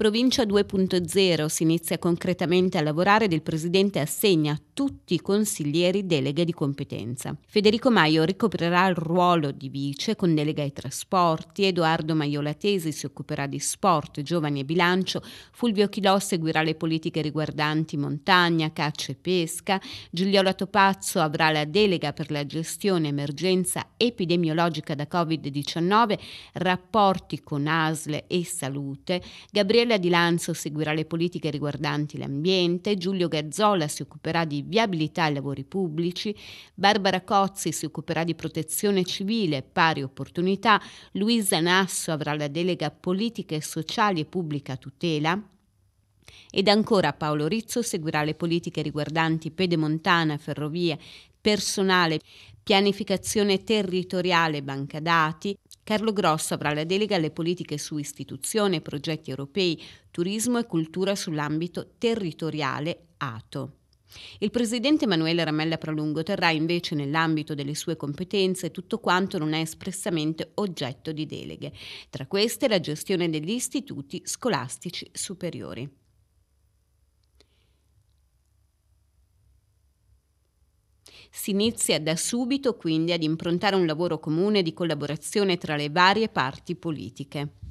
Provincia 2.0 si inizia concretamente a lavorare ed il Presidente assegna tutti i consiglieri deleghe di competenza. Federico Maio ricoprirà il ruolo di vice con delega ai trasporti, Edoardo Maiolatesi si occuperà di sport, giovani e bilancio, Fulvio Chilò seguirà le politiche riguardanti montagna, caccia e pesca, Giuliola Topazzo avrà la delega per la gestione emergenza epidemiologica da Covid-19, rapporti con ASL e salute, Gabriella Di Lanzo seguirà le politiche riguardanti l'ambiente, Giulio Gazzola si occuperà di viabilità ai lavori pubblici, Barbara Cozzi si occuperà di protezione civile e pari opportunità, Luisa Nasso avrà la delega politiche sociali e pubblica tutela, ed ancora Paolo Rizzo seguirà le politiche riguardanti pedemontana, ferrovie, personale, pianificazione territoriale, banca dati. Carlo Grosso avrà la delega alle politiche su istituzione, progetti europei, turismo e cultura sull'ambito territoriale ATO. Il presidente Emanuele Ramella Pralungo terrà invece nell'ambito delle sue competenze tutto quanto non è espressamente oggetto di deleghe, tra queste la gestione degli istituti scolastici superiori. Si inizia da subito quindi ad improntare un lavoro comune di collaborazione tra le varie parti politiche.